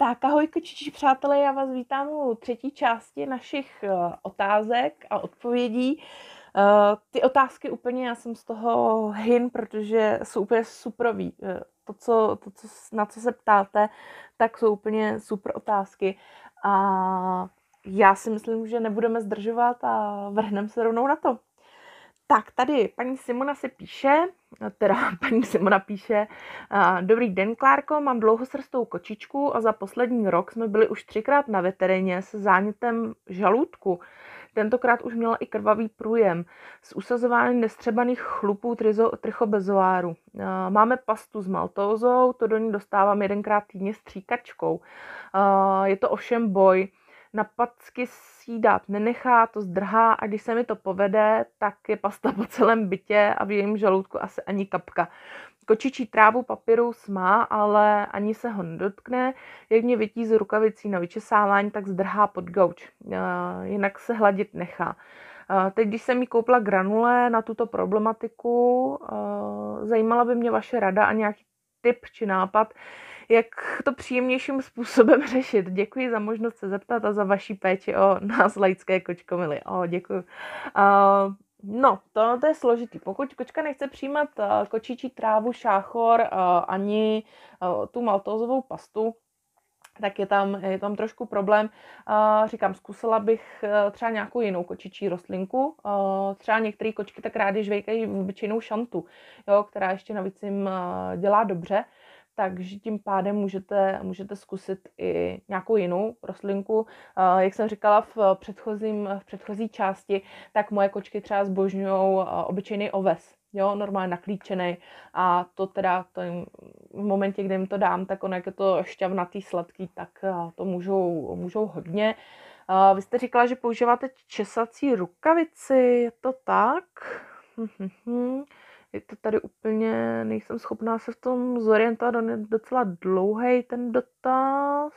Tak ahoj kočičí přátelé, já vás vítám u třetí části našich eh, otázek a odpovědí. Eh, ty otázky úplně, já jsem z toho hin, protože jsou úplně suprový. Eh, to, co, to co, na co se ptáte, tak jsou úplně super otázky. A já si myslím, že nebudeme zdržovat a vrhneme se rovnou na to. Tak tady paní Simona se píše, teda paní Simona píše, dobrý den Klárko, mám dlouhosrstou kočičku a za poslední rok jsme byli už třikrát na veterině s zánětem žaludku. Tentokrát už měla i krvavý průjem s usazováním nestřebaných chlupů trizo, trichobezoáru. Máme pastu s maltózou, to do ní dostávám jedenkrát týdně stříkačkou. Je to ovšem boj na packy sídat nenechá, to zdrhá a když se mi to povede, tak je pasta po celém bytě a v jejím žaludku asi ani kapka. Kočičí trávu papíru smá, ale ani se ho nedotkne. Jak mě vytí z rukavicí na vyčesávání, tak zdrhá pod gauč. Eh, jinak se hladit nechá. Eh, teď, když jsem mi koupila granule na tuto problematiku, eh, zajímala by mě vaše rada a nějaký tip či nápad, jak to příjemnějším způsobem řešit. Děkuji za možnost se zeptat a za vaší péči o nás laické kočkomily. O, děkuji. Uh, No, to, to je složitý. Pokud kočka nechce přijímat uh, kočičí trávu, šáchor uh, ani uh, tu maltózovou pastu, tak je tam, je tam trošku problém. Uh, říkám, zkusila bych uh, třeba nějakou jinou kočičí rostlinku. Uh, třeba některé kočky tak rádi žvejkají většinou šantu, jo, která ještě navíc jim e, dělá dobře takže tím pádem můžete, můžete zkusit i nějakou jinou rostlinku. Eh, jak jsem říkala v, předchozím, v předchozí části, tak moje kočky třeba zbožňují eh, obyčejný oves, jo, normálně naklíčený a to teda to jim, v momentě, kdy jim to dám, tak ono, jak je to šťavnatý, sladký, tak eh, to můžou, můžou hodně. Vy jste říkala, že používáte česací rukavici, je to tak? Hm, hm, hm je to tady úplně, nejsem schopná se v tom zorientovat, on je docela dlouhý ten dotaz.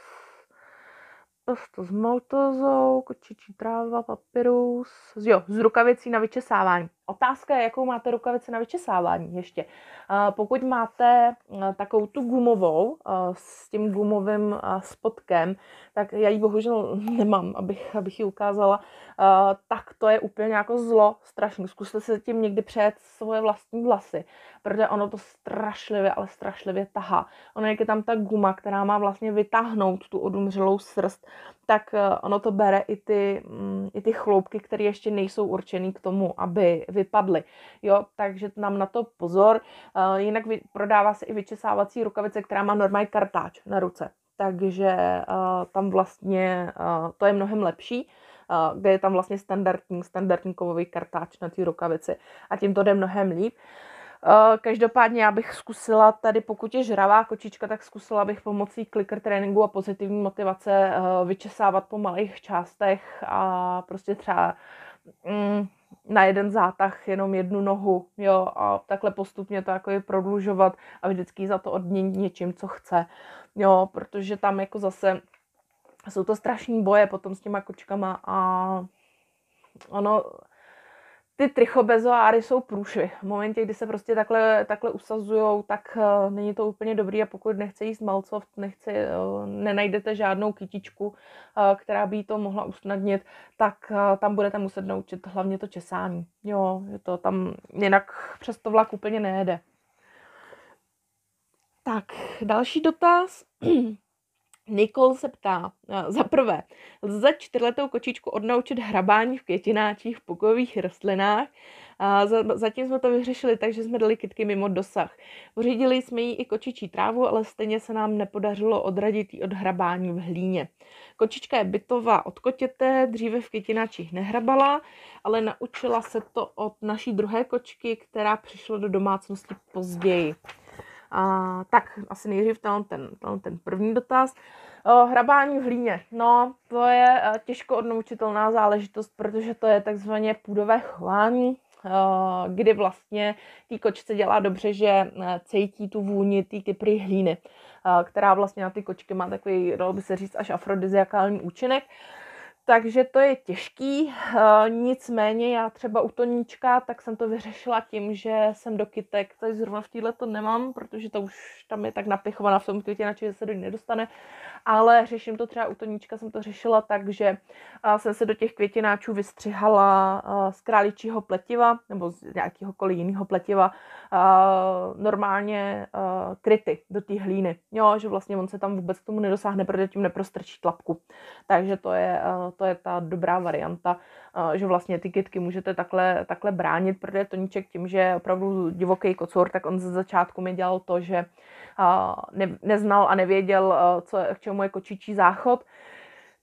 Pasto s maltozou, kočičí tráva, papirus, jo, z rukavicí na vyčesávání. Otázka je, jakou máte rukavici na vyčesávání ještě. Eh, pokud máte eh, takovou tu gumovou eh, s tím gumovým spotkem, tak já ji bohužel nemám, abych, abych ji ukázala, tak to je úplně jako zlo strašný. Zkuste se tím někdy přejet svoje vlastní vlasy, protože ono to strašlivě, ale strašlivě tahá. Ono, jak je tam ta guma, která má vlastně vytáhnout tu odumřelou srst, tak ono to bere i ty, mm, i ty chloupky, které ještě nejsou určené k tomu, aby vy vypadly. Jo, takže nám na to pozor. Eh, jinak prodává se i vyčesávací rukavice, která má normální kartáč na ruce. Takže eh, tam vlastně eh, to je mnohem lepší kde je tam vlastně standardní, standardní kovový kartáč na té rukavici a tím to jde mnohem líp. Každopádně já bych zkusila tady, pokud je žravá kočička, tak zkusila bych pomocí clicker tréninku a pozitivní motivace vyčesávat po malých částech a prostě třeba mm, na jeden zátah jenom jednu nohu, jo, a takhle postupně to jako je prodlužovat a vždycky za to odměnit něčím, co chce, jo, protože tam jako zase jsou to strašní boje potom s těma kočkama a ono ty trichobezoáry jsou průšvy. V momentě, kdy se prostě takhle, takhle usazujou, tak uh, není to úplně dobrý a pokud nechce jíst malcov, nechce, uh, nenajdete žádnou kytičku, uh, která by jí to mohla usnadnit, tak uh, tam budete muset naučit hlavně to česání. Jo, je to tam, jinak přes to vlak úplně nejede. Tak, další dotaz. Nikol se ptá, za prvé, lze čtyřletou kočičku odnaučit hrabání v květináčích, v pokojových rostlinách. A za, zatím jsme to vyřešili tak, že jsme dali kytky mimo dosah. Pořídili jsme jí i kočičí trávu, ale stejně se nám nepodařilo odradit ji od hrabání v hlíně. Kočička je bytová od kotěte, dříve v květináčích nehrabala, ale naučila se to od naší druhé kočky, která přišla do domácnosti později. A, tak, asi nejdřív ten, ten, ten, ten první dotaz. O, hrabání v hlíně. No, to je e, těžko odnoučitelná záležitost, protože to je takzvané půdové chování e, kdy vlastně tý kočce dělá dobře, že e, cítí tu vůni té kypry hlíny, která vlastně na ty kočky má takový, dalo by se říct, až afrodiziakální účinek takže to je těžký, eh, nicméně já třeba u Toníčka, tak jsem to vyřešila tím, že jsem do kytek, tady zrovna v téhle to nemám, protože to už tam je tak napichovaná v tom květě, na se do ní nedostane, ale řeším to třeba u Toníčka, jsem to řešila tak, že eh, jsem se do těch květináčů vystřihala eh, z králičího pletiva, nebo z nějakýhokoliv jiného pletiva, normálně kryty do té hlíny, jo, že vlastně on se tam vůbec k tomu nedosáhne, protože tím neprostrčí tlapku, takže to je to je ta dobrá varianta, eh, že vlastně ty kytky můžete takhle, takhle bránit, protože Toníček tím, že je opravdu divoký kocour, tak on ze začátku mi dělal to, že eh, ne, neznal a nevěděl, eh, co, k čemu je kočičí záchod,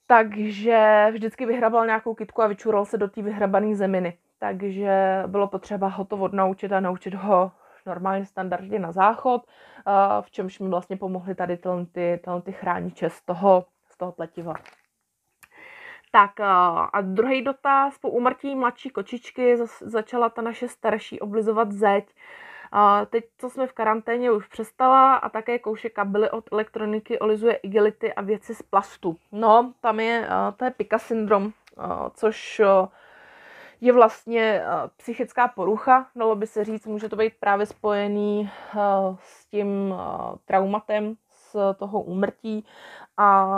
takže vždycky vyhrabal nějakou kytku a vyčural se do té vyhrabané zeminy. Takže bylo potřeba ho to odnaučit a naučit ho normálně standardně na záchod, v čemž mi vlastně pomohly tady ty, ty chrániče z toho, z toho pletiva. Tak eh, a druhý dotaz. Po úmrtí mladší kočičky začala ta naše starší oblizovat zeď. A eh, teď, co jsme v karanténě, už přestala a také kouše kabely od elektroniky, olizuje igelity a věci z plastu. No, tam je, eh, to je Pika syndrom, což je vlastně psychická porucha, dalo by se říct, může to být právě spojený s tím traumatem z toho úmrtí a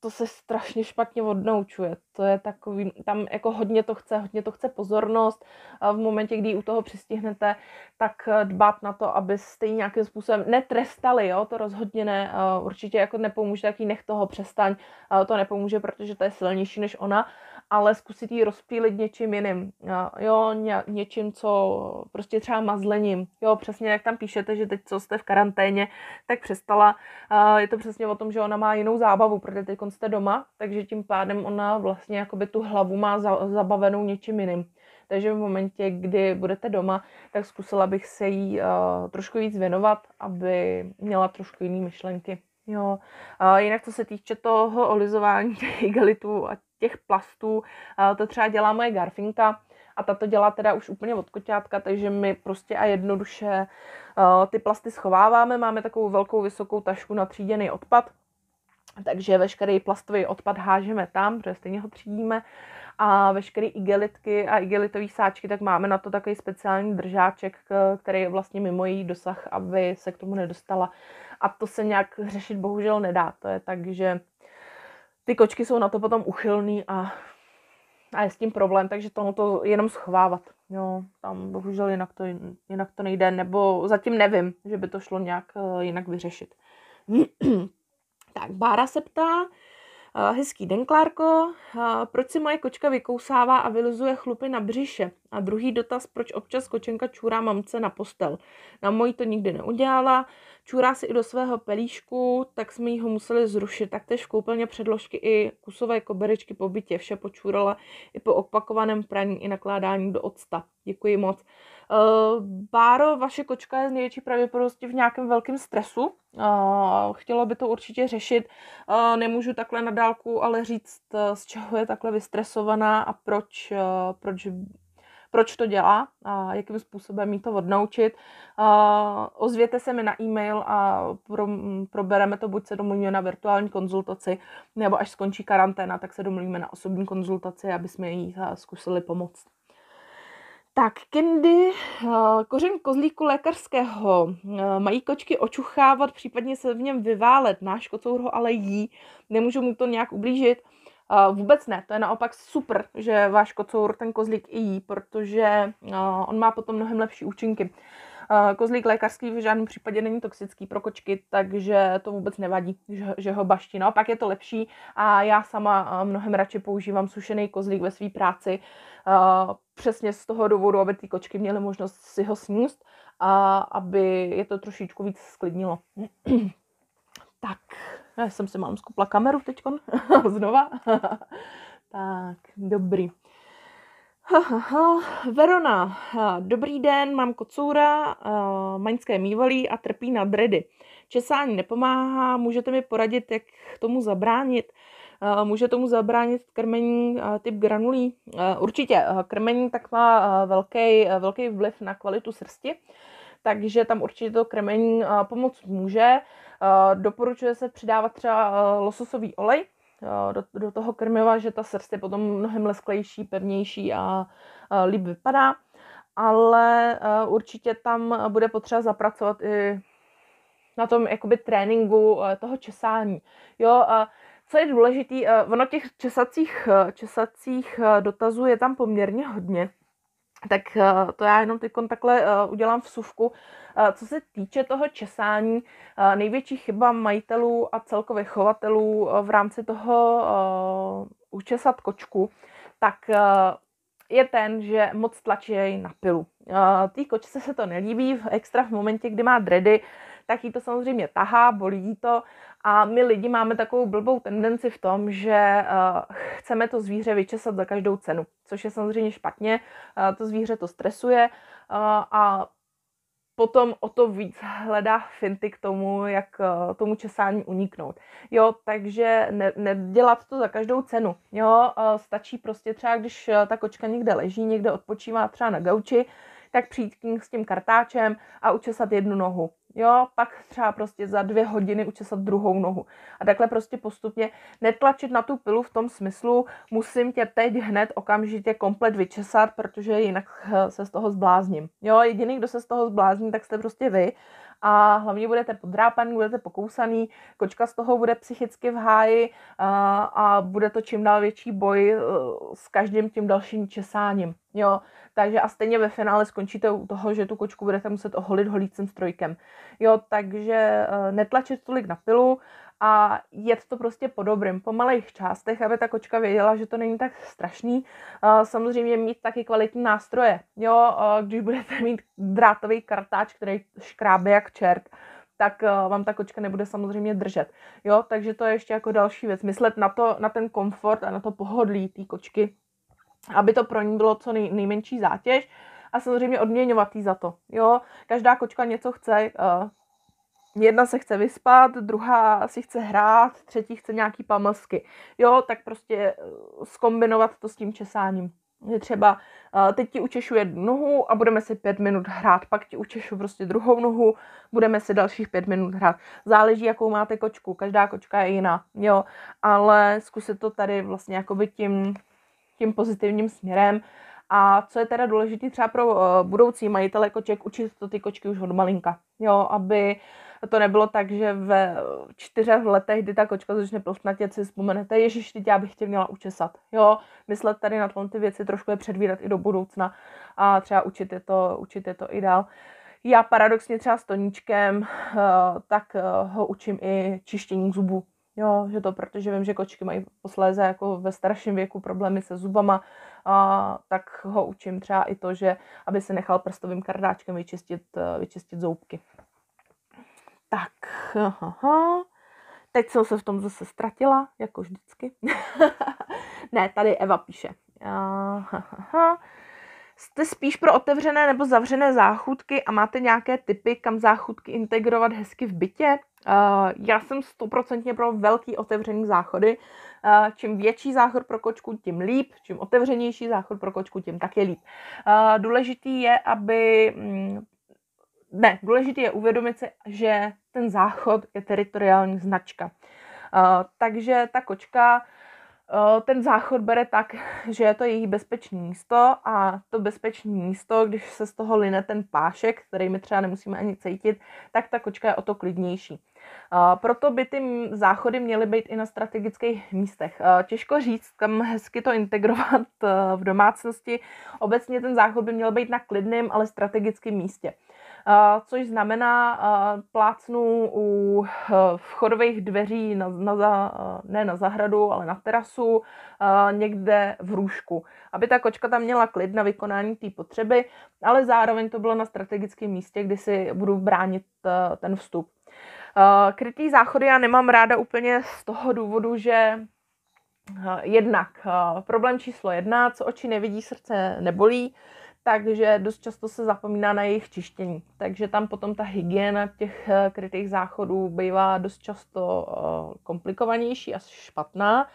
to se strašně špatně odnoučuje. To je takový, tam jako hodně to chce, hodně to chce pozornost. V momentě, kdy u toho přistihnete, tak eh, dbát na to, aby stejně nějakým způsobem netrestali, jo, to rozhodně ne, eh, určitě jako nepomůže, taky nech toho přestaň, eh, to nepomůže, protože to je silnější než ona, ale zkusit ji rozpílit něčím jiným, jo, ně, něčím, co prostě třeba mazlením, jo, přesně jak tam píšete, že teď, co jste v karanténě, tak přestala, je to přesně o tom, že ona má jinou zábavu, protože teď jste doma, takže tím pádem ona vlastně jakoby tu hlavu má za, zabavenou něčím jiným. Takže v momentě, kdy budete doma, tak zkusila bych se jí uh, trošku víc věnovat, aby měla trošku jiné myšlenky. Jo. A jinak co se týče toho olizování těch igelitu a těch plastů, a to třeba dělá moje garfinka a ta to dělá teda už úplně od koťátka, takže my prostě a jednoduše a ty plasty schováváme, máme takovou velkou vysokou tašku na tříděný odpad, takže veškerý plastový odpad hážeme tam, protože stejně ho třídíme a veškeré igelitky a igelitové sáčky, tak máme na to takový speciální držáček, který je vlastně mimo její dosah, aby se k tomu nedostala. A to se nějak řešit bohužel nedá. To je tak, že ty kočky jsou na to potom uchylný a, a je s tím problém, takže tohle to jenom schovávat. Jo, tam bohužel jinak to, jinak to nejde, nebo zatím nevím, že by to šlo nějak eh, jinak vyřešit. tak Bára se ptá, Hezký den, Klárko. Proč si moje kočka vykousává a vylizuje chlupy na břiše? A druhý dotaz, proč občas kočenka čůrá mamce na postel? Na mojí to nikdy neudělala. Čůrá si i do svého pelíšku, tak jsme ji ho museli zrušit. Taktéž v koupelně předložky i kusové koberečky po bytě. Vše počůrala i po opakovaném praní i nakládání do octa. Děkuji moc. Eh, Báro, vaše kočka je největší pravděpodobnosti v nějakém velkém stresu. Eh, chtělo by to určitě řešit. Eh, nemůžu takhle na dálku ale říct, z čeho je takhle vystresovaná a proč, proč proč to dělá a jakým způsobem jí to odnaučit. Ozvěte se mi na e-mail a pro, probereme to, buď se domluvíme na virtuální konzultaci, nebo až skončí karanténa, tak se domluvíme na osobní konzultaci, aby jsme jí zkusili pomoct. Tak, kendy, eh, kořen kozlíku lékařského eh, mají kočky očuchávat, případně se v něm vyválet. Náš kocour ho ale jí, nemůžu mu to nějak ublížit. Eh, vůbec ne, to je naopak super, že váš kocour ten kozlík i jí, protože on má potom mnohem lepší účinky. Kozlík lékařský v žádném případě není toxický pro kočky, takže to vůbec nevadí, že ho baští. Naopak je to lepší a já sama mnohem radši používám sušený kozlík ve své práci, přesně z toho důvodu, aby ty kočky měly možnost si ho sníst a aby je to trošičku víc sklidnilo. tak, já jsem si mám skupla kameru teď znova. tak, dobrý. Verona, dobrý den, mám kocoura, eh, maňské mývalí a trpí na dredy. Česání nepomáhá, můžete mi poradit, jak tomu zabránit. Může tomu zabránit krmení typ granulí? Určitě, krmení tak má velký, velký vliv na kvalitu srsti, takže tam určitě to krmení pomoc může. Doporučuje se přidávat třeba lososový olej do, do toho krmiva, že ta srst je potom mnohem lesklejší, pevnější a líp vypadá. Ale určitě tam bude potřeba zapracovat i na tom jakoby tréninku toho česání. Jo, co je důležité, eh, ono těch česacích, eh, česacích eh, dotazů je tam poměrně hodně, tak to já jenom teď takhle udělám v suvku. Co se týče toho česání, největší chyba majitelů a celkově chovatelů v rámci toho učesat kočku, tak je ten, že moc tlačí na pilu. Tý kočce se to nelíbí, extra v momentě, kdy má dredy, tak jí to samozřejmě tahá, bolí to a my lidi máme takovou blbou tendenci v tom, že uh, chceme to zvíře vyčesat za každou cenu, což je samozřejmě špatně, uh, to zvíře to stresuje uh, a potom o to víc hledá finty k tomu, jak tomu česání uniknout. Jo, takže ne, nedělat to za každou cenu. Jo, stačí prostě třeba, když ta kočka někde leží, někde odpočívá třeba na gauči, tak přijít k s tím kartáčem a učesat jednu nohu. Jo, pak třeba prostě za dvě hodiny učesat druhou nohu. A takhle prostě postupně netlačit na tu pilu v tom smyslu, musím tě teď hned okamžitě komplet vyčesat, protože jinak eh, se z toho zblázním. Jo, jediný, kdo se z toho zblázní, tak jste prostě vy a hlavně budete podrápaný, budete pokousaný, kočka z toho bude psychicky v háji a, a bude to čím dál větší boj e, s každým tím dalším česáním. Jo, takže a stejně ve finále skončíte u toho, že tu kočku budete muset oholit holícím strojkem. Jo, takže e, netlačit tolik na pilu, a jet to prostě po dobrým, po malých částech, aby ta kočka věděla, že to není tak strašný. Samozřejmě mít taky kvalitní nástroje. Jo, když budete mít drátový kartáč, který škrábe jak čert, tak e, vám ta kočka nebude samozřejmě držet. Jo, takže to je ještě jako další věc. Myslet na, to, na ten komfort a na to pohodlí té kočky, aby to pro ní bylo co nej, nejmenší zátěž a samozřejmě odměňovat jí za to. Jo, každá kočka něco chce, e, jedna se chce vyspat, druhá si chce hrát, třetí chce nějaký pamlsky. Jo, tak prostě eh, skombinovat to s tím česáním. Že třeba eh, teď ti učešu jednu nohu a budeme si pět minut hrát, pak ti učešu prostě druhou nohu, budeme si dalších pět minut hrát. Záleží, jakou máte kočku, každá kočka je jiná, jo, ale zkusit to tady vlastně jakoby tím, tím pozitivním směrem. A co je teda důležité třeba pro eh, budoucí majitele koček, učit to ty kočky už od malinka, jo, aby uh, to nebylo tak, že ve čtyřech letech, kdy ta kočka začne plosnatět, si vzpomenete, ježiš, teď já bych tě měla učesat. Jo, myslet tady na ty věci, trošku je předvídat i do budoucna a třeba učit je to, učit je to i dál. Já paradoxně třeba s Toníčkem, eh, tak eh, ho učím i čištění zubů. Jo, že to, protože vím, že kočky mají posléze jako ve starším věku problémy se zubama, a, tak ho učím třeba i to, že aby se nechal prstovým kardáčkem vyčistit, eh, vyčistit zoubky. Tak, aha. Teď jsem se v tom zase ztratila, jako vždycky. ne, tady Eva píše. Aha, Jste spíš pro otevřené nebo zavřené záchůdky a máte nějaké typy, kam záchůdky integrovat hezky v bytě? Eh, já jsem stoprocentně pro velký otevřený záchody. Eh, čím větší záchod pro kočku, tím líp. Čím otevřenější záchod pro kočku, tím také líp. Eh, důležitý je, aby mm, ne, důležité je uvědomit si, že ten záchod je teritoriální značka. Uh, takže ta kočka uh, ten záchod bere tak, že je to její bezpečné místo a to bezpečné místo, když se z toho line ten pášek, který my třeba nemusíme ani cítit, tak ta kočka je o to klidnější. Eh, proto by ty záchody měly být i na strategických místech. Těžko říct, kam hezky to integrovat v domácnosti. Obecně ten záchod by měl být na klidném, ale strategickém místě což znamená plácnu u e, vchodových dveří, na, na, e, ne na zahradu, ale na terasu, e, někde v růžku, aby ta kočka tam měla klid na vykonání té potřeby, ale zároveň to bylo na strategickém místě, kdy si budu bránit ten vstup. Krytý záchody já nemám ráda úplně z toho důvodu, že jednak problém číslo jedna, co oči nevidí, srdce nebolí, takže dost často se zapomíná na jejich čištění. Takže tam potom ta hygiena těch eh, krytých záchodů bývá dost často eh, komplikovanější a špatná.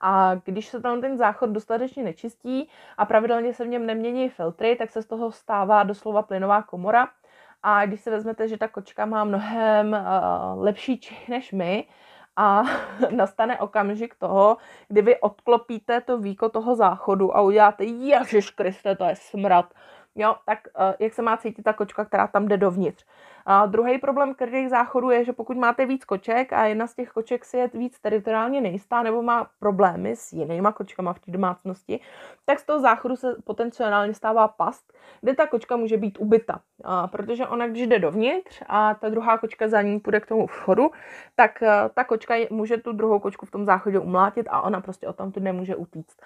A když se tam ten záchod dostatečně nečistí a pravidelně se v něm nemění filtry, tak se z toho stává doslova plynová komora. A když si vezmete, že ta kočka má mnohem eh, lepší čich než my, a nastane okamžik toho, kdy vy odklopíte to víko toho záchodu a uděláte ježiš Kriste, to je smrad. Jo, tak eh, jak se má cítit ta kočka, která tam jde dovnitř. A druhý problém krytých záchodů je, že pokud máte víc koček a jedna z těch koček si je víc teritoriálně nejistá nebo má problémy s jinýma kočkama v té domácnosti, tak z toho záchodu se potenciálně stává past, kde ta kočka může být ubyta. A protože ona, když jde dovnitř a ta druhá kočka za ní půjde k tomu vchodu, tak eh, ta kočka může tu druhou kočku v tom záchodě umlátit a ona prostě o tom tu nemůže utíct.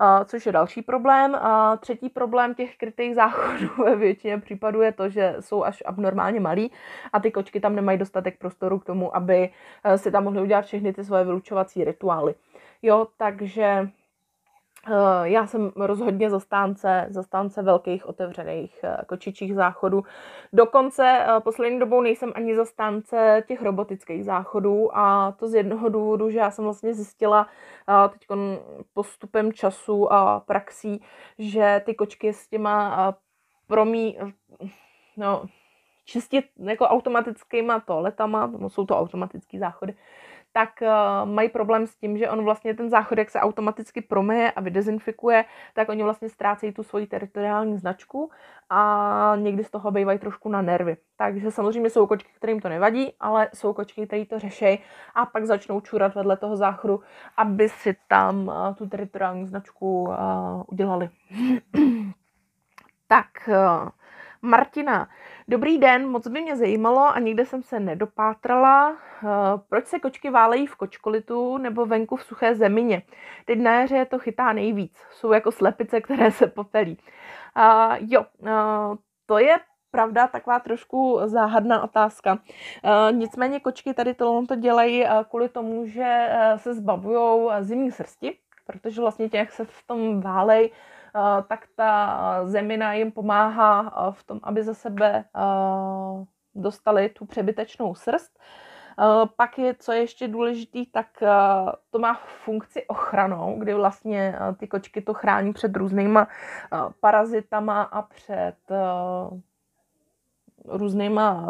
A což je další problém. A třetí problém těch krytých záchodů ve většině případů je to, že jsou až abnormálně malí malý a ty kočky tam nemají dostatek prostoru k tomu, aby eh, si tam mohly udělat všechny ty svoje vylučovací rituály. Jo, takže eh, já jsem rozhodně zastánce, zastánce velkých otevřených eh, kočičích záchodů. Dokonce poslední dobou nejsem ani zastánce těch robotických záchodů a to z jednoho důvodu, že já jsem vlastně zjistila teď postupem času a praxí, že ty kočky s těma promí... No, čistě jako automatickýma toaletama, jsou to automatický záchody, tak uh, mají problém s tím, že on vlastně ten záchod, jak se automaticky promyje a vydezinfikuje, tak oni vlastně ztrácejí tu svoji teritoriální značku a někdy z toho bývají trošku na nervy. Takže samozřejmě jsou kočky, kterým to nevadí, ale jsou kočky, které to řešejí a pak začnou čurat vedle toho záchodu, aby si tam uh, tu teritoriální značku uh, udělali. tak, uh, Martina. Dobrý den, moc by mě zajímalo a nikde jsem se nedopátrala, eh, proč se kočky válejí v kočkolitu nebo venku v suché zemině. Teď na jaře to chytá nejvíc. Jsou jako slepice, které se popelí. A jo, eh, to je pravda, taková trošku záhadná otázka. Eh, nicméně kočky tady tohle to dělají kvůli tomu, že se zbavují zimní srsti, protože vlastně těch se v tom válej Eh, tak ta zemina jim pomáhá eh, v tom, aby ze sebe eh, dostali tu přebytečnou srst. Pak je, co je ještě důležitý, tak to má funkci ochranou, kdy vlastně ty kočky to chrání před různýma parazitama a před různýma,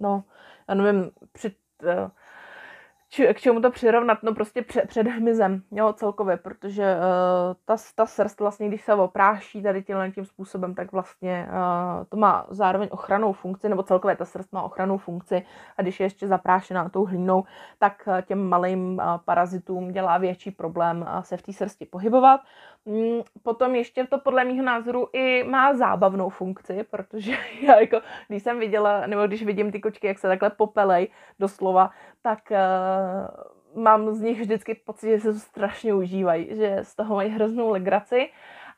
no, já nevím, před či, k čemu to přirovnat? No prostě před, před hmyzem, jo, celkově, protože uh, ta, ta srst vlastně, když se opráší tady tímhle tím způsobem, tak vlastně uh, to má zároveň ochranou funkci, nebo celkově ta srst má ochranou funkci a když je ještě zaprášená tou hlínou, tak uh, těm malým uh, parazitům dělá větší problém uh, se v té srsti pohybovat. Uh, Mm, potom ještě to podle mého názoru i má zábavnou funkci, protože já jako, když jsem viděla, nebo když vidím ty kočky, jak se takhle popelej doslova, tak uh, mám z nich vždycky pocit, že se to strašně užívají, že z toho mají hroznou legraci.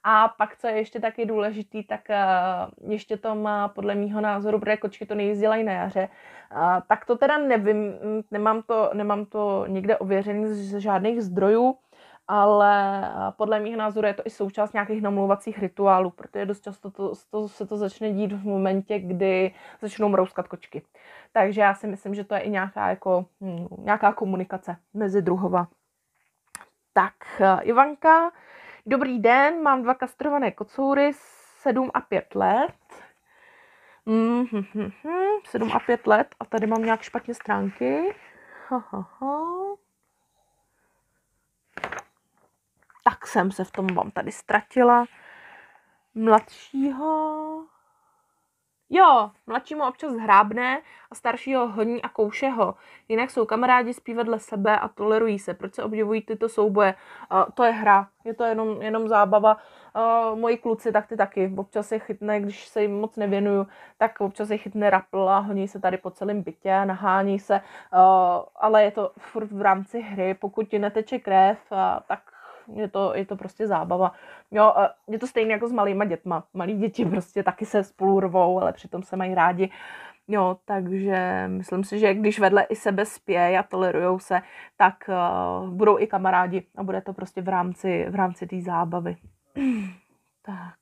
A pak, co je ještě taky důležitý, tak uh, ještě to má podle mýho názoru, protože kočky to nejezdělají na jaře, uh, tak to teda nevím, mm, nemám to, nemám to někde ověřený z žádných zdrojů, ale podle mých názorů je to i součást nějakých namluvacích rituálů, protože dost často to, to, se to začne dít v momentě, kdy začnou mrouskat kočky. Takže já si myslím, že to je i nějaká, jako, hm, nějaká komunikace mezi druhova. Tak, e, Ivanka, dobrý den, mám dva kastrované kocoury, 7 a 5 let. Mm, mm, mm, mm, 7 a 5 let a tady mám nějak špatně stránky. Ha, ha, ha tak jsem se v tom vám tady ztratila. Mladšího... Jo, mladšímu občas hrábne a staršího honí a kouše ho. Jinak jsou kamarádi, spí vedle sebe a tolerují se. Proč se obdivují tyto souboje? Uh, to je hra, je to jenom, jenom zábava. Uh, moji kluci, tak ty taky. Občas je chytne, když se jim moc nevěnuju, tak občas je chytne rapl a honí se tady po celém bytě, nahání se. Uh, ale je to furt v rámci hry. Pokud ti neteče krev, uh, tak je to, je to prostě zábava. Jo, je to stejné jako s malýma dětma. Malí děti prostě taky se spolu rvou, ale přitom se mají rádi. Jo, takže myslím si, že když vedle i sebe spějí a tolerujou se, tak uh, budou i kamarádi a bude to prostě v rámci, v rámci té zábavy. tak.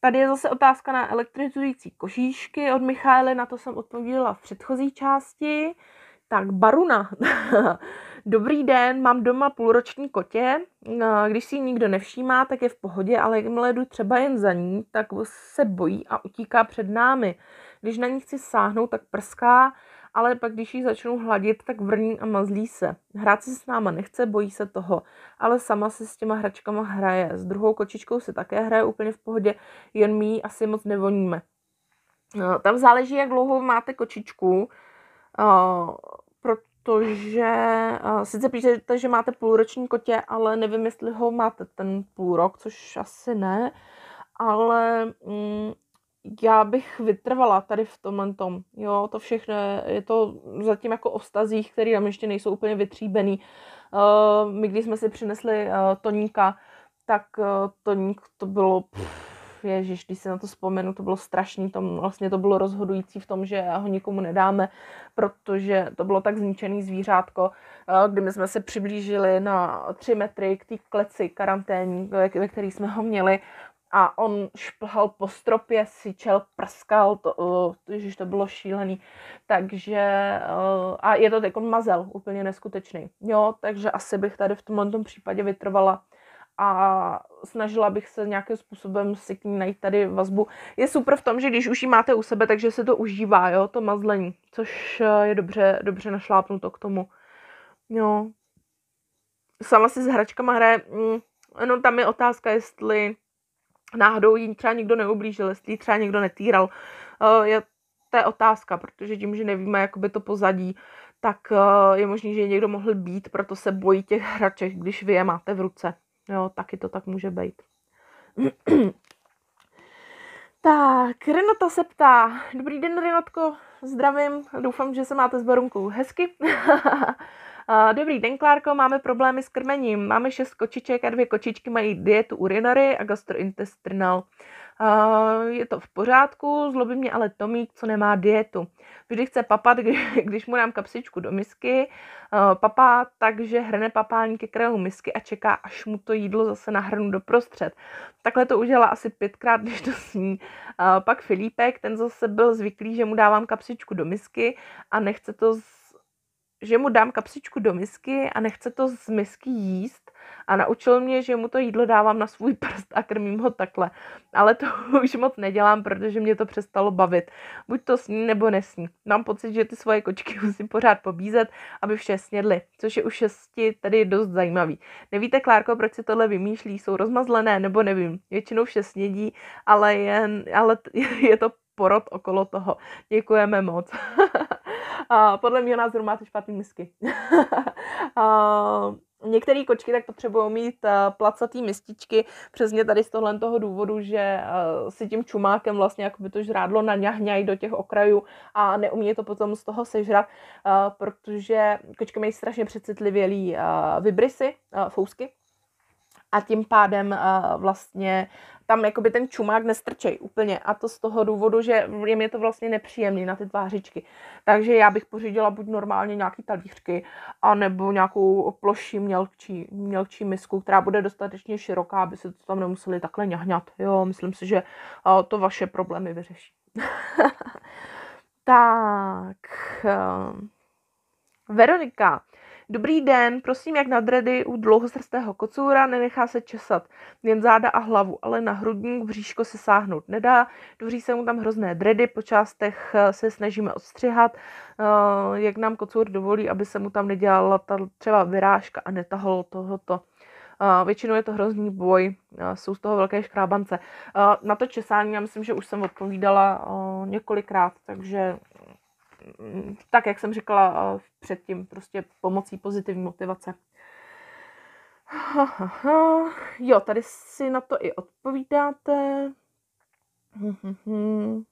Tady je zase otázka na elektrizující košíšky od Michaely, na to jsem odpovídala v předchozí části. Uh, tak, Baruna. Dobrý den, mám doma půlroční kotě. No, když si ji nikdo nevšímá, tak je v pohodě, ale jakmile jdu třeba jen za ní, tak se bojí a utíká před námi. Když na ní chci sáhnout, tak prská, ale pak když ji začnu hladit, tak vrní a mazlí se. Hrát si s náma nechce, bojí se toho, ale sama se s těma hračkama hraje. S druhou kočičkou se také hraje úplně v pohodě, jen my ji asi moc nevoníme. No, tam záleží, jak dlouho máte kočičku, Uh, protože uh, sice píšete, že máte půlroční kotě, ale nevím, jestli ho máte ten půl rok, což asi ne, ale mm, já bych vytrvala tady v tomhle tom. Jo, to všechno je to zatím jako o stazích, které tam ještě nejsou úplně vytříbený. Uh, my, když jsme si přinesli uh, Toníka, tak uh, Toník to bylo... Pff, ježiš, když si na to vzpomenu, to bylo strašný, to vlastně to bylo rozhodující v tom, že ho nikomu nedáme, protože to bylo tak zničený zvířátko, eh, kdy my jsme se přiblížili na tři metry k té kleci karanténní, ve které jsme ho měli a on šplhal po stropě, syčel, prskal, to, to, eh, ježiš, to bylo šílený. Takže, eh, a je to takový mazel, úplně neskutečný. Jo, takže asi bych tady v tomhle případě vytrvala a snažila bych se nějakým způsobem si k ní najít tady vazbu. Je super v tom, že když už ji máte u sebe, takže se to užívá, jo, to mazlení, což eh, je dobře, dobře našlápnuto k tomu. Jo. Sama si s hračkama hraje, mm, no tam je otázka, jestli náhodou jí třeba nikdo neublížil, jestli ji třeba někdo netýral. Eh, je to je otázka, protože tím, že nevíme jakoby to pozadí, tak eh, je možný, že někdo mohl být, proto se bojí těch hraček, když vy je máte v ruce. Jo, taky to tak může být. tak, Renata se ptá. Dobrý den, Renatko, zdravím. Doufám, že se máte s Barunkou hezky. Dobrý den, Klárko, máme problémy s krmením. Máme šest kočiček a dvě kočičky mají dietu urinory a gastrointestinal. Je to v pořádku, zlobí mě ale Tomík, co nemá dietu. Vždy chce papat, když mu dám kapsičku do misky. Papá takže hrne papání ke kraju misky a čeká, až mu to jídlo zase nahrnu doprostřed. Takhle to udělala asi pětkrát, když to sní. Pak Filipek, ten zase byl zvyklý, že mu dávám kapsičku do misky a nechce to z že mu dám kapsičku do misky a nechce to z misky jíst a naučil mě, že mu to jídlo dávám na svůj prst a krmím ho takhle. Ale to už moc nedělám, protože mě to přestalo bavit. Buď to sní nebo nesní. Mám pocit, že ty svoje kočky musím pořád pobízet, aby vše snědly, což je u šesti tady dost zajímavý. Nevíte, Klárko, proč si tohle vymýšlí? Jsou rozmazlené nebo nevím. Většinou vše snědí, ale, je, ale je to porod okolo toho. Děkujeme moc. A podle mého názoru máte špatný misky. a Některé kočky tak potřebují mít eh, placatý mističky, přesně tady z tohle toho důvodu, že eh, si tím čumákem vlastně jako by to žrádlo naňahňají do těch okrajů a neumí to potom z toho sežrat, eh, protože kočky mají strašně přecitlivělý vybrysy, fousky, a tím pádem uh, vlastně tam jakoby ten čumák nestrčej úplně a to z toho důvodu, že je mi to vlastně nepříjemný na ty tvářičky. Takže já bych pořídila buď normálně nějaký talířky, anebo nějakou ploší mělčí, mělčí misku, která bude dostatečně široká, aby se to tam nemuseli takhle ňahňat. Jo, myslím si, že eh, to vaše problémy vyřeší. tak... Eh, Veronika, Dobrý den, prosím jak na dredy u dlouhosrstého kocoura, nenechá se česat, jen záda a hlavu, ale na hrudník bříško se sáhnout nedá, doří se mu tam hrozné dredy, po částech eh, se snažíme odstřihat, eh, jak nám kocour dovolí, aby se mu tam nedělala ta třeba vyrážka a netahalo tohoto. Eh, většinou je to hrozný boj, jsou z toho velké škrábance. na to česání, já myslím, že už jsem odpovídala několikrát, takže Mm, tak, jak jsem říkala předtím, prostě pomocí pozitivní motivace. Jo, tady si na to i odpovídáte. Hm, hm, hm.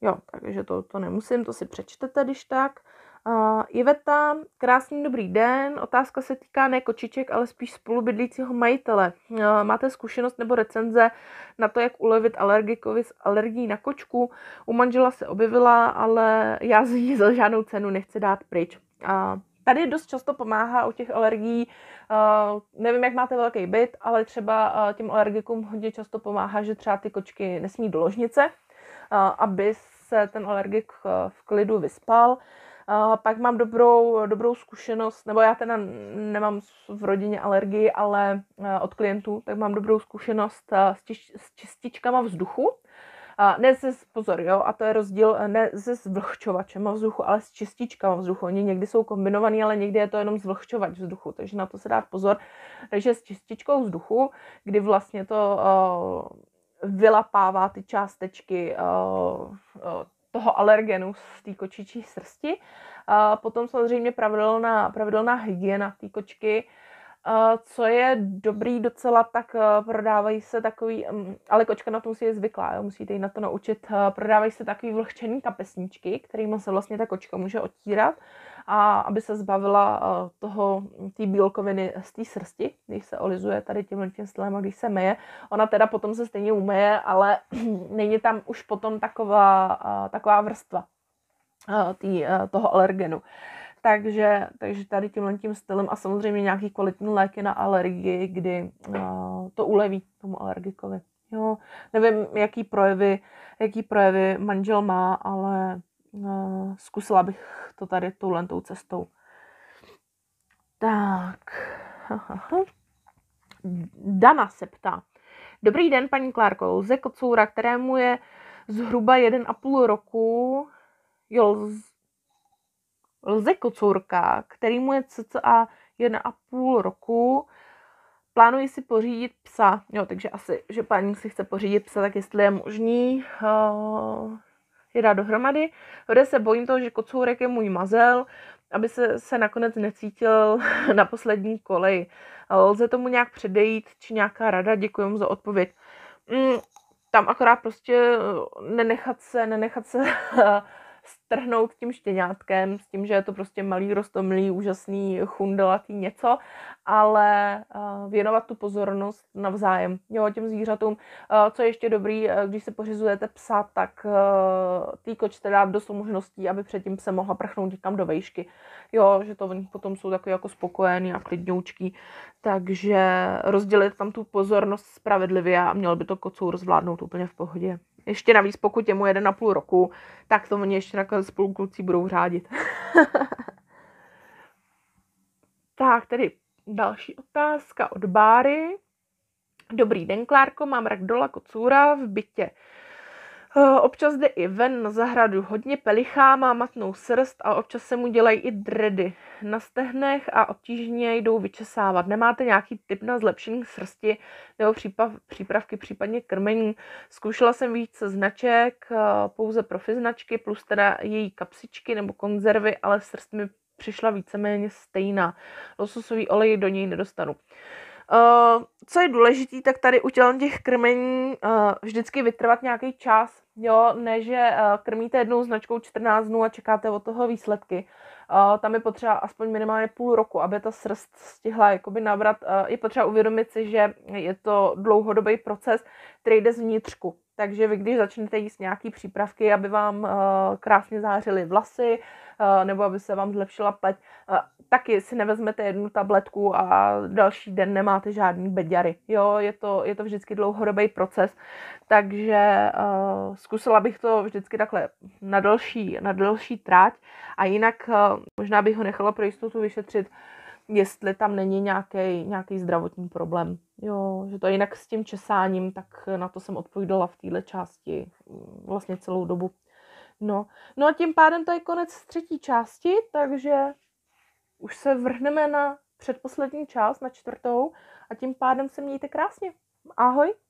Jo, takže to, to nemusím, to si přečtete, když tak. Uh, Iveta, krásný dobrý den. Otázka se týká ne kočiček, ale spíš spolubydlícího majitele. Uh, máte zkušenost nebo recenze na to, jak ulevit alergikovi s alergií na kočku? U manžela se objevila, ale já z ní za žádnou cenu nechci dát pryč. Uh, tady dost často pomáhá u těch alergií, uh, nevím, jak máte velký byt, ale třeba uh, těm alergikům hodně často pomáhá, že třeba ty kočky nesmí do ložnice, uh, aby se ten alergik v klidu vyspal. Uh, pak mám dobrou, dobrou zkušenost, nebo já teda nemám v rodině alergii, ale uh, od klientů, tak mám dobrou zkušenost uh, s, čiš, s čističkama vzduchu. Uh, ne ze, pozor, jo, a to je rozdíl, ne ze zvlhčovačem vzduchu, ale s čističkama vzduchu. Oni někdy jsou kombinovaný, ale někdy je to jenom zvlhčovač vzduchu, takže na to se dá pozor. Takže s čističkou vzduchu, kdy vlastně to uh, vylapává ty částečky uh, uh, toho alergenu z té kočičí srsti. A potom samozřejmě pravidelná, pravidelná hygiena té kočky, co je dobrý docela, tak eh, prodávají se takový, mm, ale kočka na to musí je zvyklá, jo, musíte ji na to naučit, eh, prodávají se takový vlhčený kapesníčky, kterými se vlastně ta kočka může otírat, a aby se zbavila eh, toho, mm, té bílkoviny z té srsti, když se olizuje tady tím tím stylem a když se meje. Ona teda potom se stejně umeje, ale není tam už potom taková, taková vrstva tý, toho alergenu. Takže, takže tady tímhle tím stylem a samozřejmě nějaký kvalitní léky na alergii, kdy eh, to uleví tomu alergikovi. Jo, nevím, jaký projevy, jaký projevy manžel má, ale uh, zkusila bych to tady touhle tou cestou. Tak. Dana se ptá. Dobrý den, paní Klárko. Lze kocoura, kterému je zhruba 1,5 roku, jo, Lze Kocourka, který mu je cca 1,5 roku, plánuji si pořídit psa. Jo, takže asi, že paní si chce pořídit psa, tak jestli je možný, uh, je dát dohromady. Hore se bojím toho, že kocourek je můj mazel, aby se, se nakonec necítil na poslední kolej. Lze tomu nějak předejít, či nějaká rada, děkuji mu za odpověď. Mm, tam akorát prostě eh, nenechat se, nenechat se strhnout tím štěňátkem, s tím, že je to prostě malý, rostomlý, úžasný, chundelatý něco, ale eh, věnovat tu pozornost navzájem, jo, těm zvířatům. Eh, co je ještě dobrý, eh, když se pořizujete psa, tak tý kočte dát dost možností, aby předtím se mohla prchnout někam do vejšky. Jo, že to oni potom jsou takový jako spokojený a klidňoučký, takže rozdělit tam tu pozornost spravedlivě a měl by to kocou rozvládnout úplně v pohodě. Ještě navíc, pokud je mu jeden na půl roku, tak to oni ještě jako spolu kluci budou řádit. tak, tedy další otázka od Báry. Dobrý den, Klárko, mám rak dola kocůra v bytě Eh, občas jde i ven na zahradu, hodně pelichá, má matnou srst a občas se mu dělají i dredy na stehnech a obtížně jdou vyčesávat. Nemáte nějaký tip na zlepšení srsti nebo přípav, přípravky, případně krmení? Zkoušela jsem více značek, eh, pouze profi značky, plus teda její kapsičky nebo konzervy, ale srst mi přišla víceméně stejná. Lososový olej do něj nedostanu. Eh, co je důležité, tak tady u těch krmení eh, vždycky vytrvat nějaký čas, jo, neže eh, krmíte jednou značkou 14 dnů a čekáte od toho výsledky. tam je potřeba aspoň minimálně půl roku, aby ta srst stihla jakoby nabrat. je potřeba uvědomit si, že je to dlouhodobý proces, který jde vnitřku, takže vy, když začnete jíst nějaký přípravky, aby vám eh, krásně zářily vlasy eh, nebo aby se vám zlepšila pleť, eh, taky si nevezmete jednu tabletku a další den nemáte žádný beďary. Jo, je to, je to vždycky dlouhodobý proces, takže zkusila bych to vždycky takhle na delší, na další tráť a jinak možná bych ho nechala pro jistotu vyšetřit jestli tam není nějaký zdravotní problém. Jo, že to jinak s tím česáním, tak na to jsem odpovídala v téhle části mm, vlastně celou dobu. No. no a tím pádem to je konec třetí části, takže už se vrhneme na předposlední část, na čtvrtou a tím pádem se mějte krásně. Ahoj!